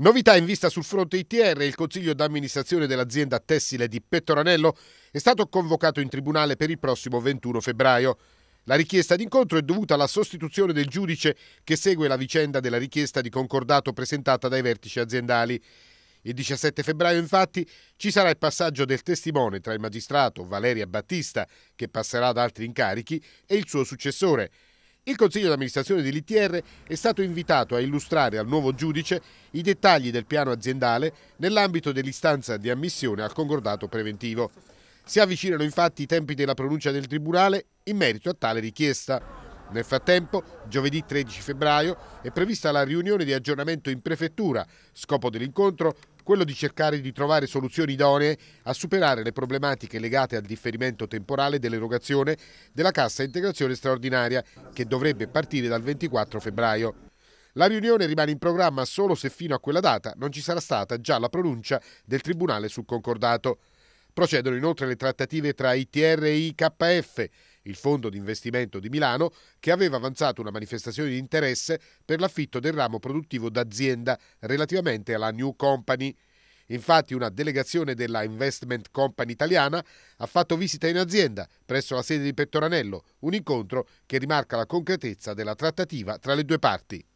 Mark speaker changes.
Speaker 1: Novità in vista sul fronte ITR, il consiglio d'amministrazione dell'azienda tessile di Pettoranello è stato convocato in tribunale per il prossimo 21 febbraio. La richiesta d'incontro è dovuta alla sostituzione del giudice che segue la vicenda della richiesta di concordato presentata dai vertici aziendali. Il 17 febbraio infatti ci sarà il passaggio del testimone tra il magistrato Valeria Battista, che passerà ad altri incarichi, e il suo successore, il Consiglio d'amministrazione dell'ITR è stato invitato a illustrare al nuovo giudice i dettagli del piano aziendale nell'ambito dell'istanza di ammissione al concordato preventivo. Si avvicinano infatti i tempi della pronuncia del Tribunale in merito a tale richiesta. Nel frattempo, giovedì 13 febbraio è prevista la riunione di aggiornamento in prefettura. Scopo dell'incontro quello di cercare di trovare soluzioni idonee a superare le problematiche legate al differimento temporale dell'erogazione della cassa integrazione straordinaria che dovrebbe partire dal 24 febbraio. La riunione rimane in programma solo se fino a quella data non ci sarà stata già la pronuncia del Tribunale sul concordato. Procedono inoltre le trattative tra ITR e IKF il fondo di investimento di Milano, che aveva avanzato una manifestazione di interesse per l'affitto del ramo produttivo d'azienda relativamente alla New Company. Infatti una delegazione della Investment Company italiana ha fatto visita in azienda presso la sede di Pettoranello, un incontro che rimarca la concretezza della trattativa tra le due parti.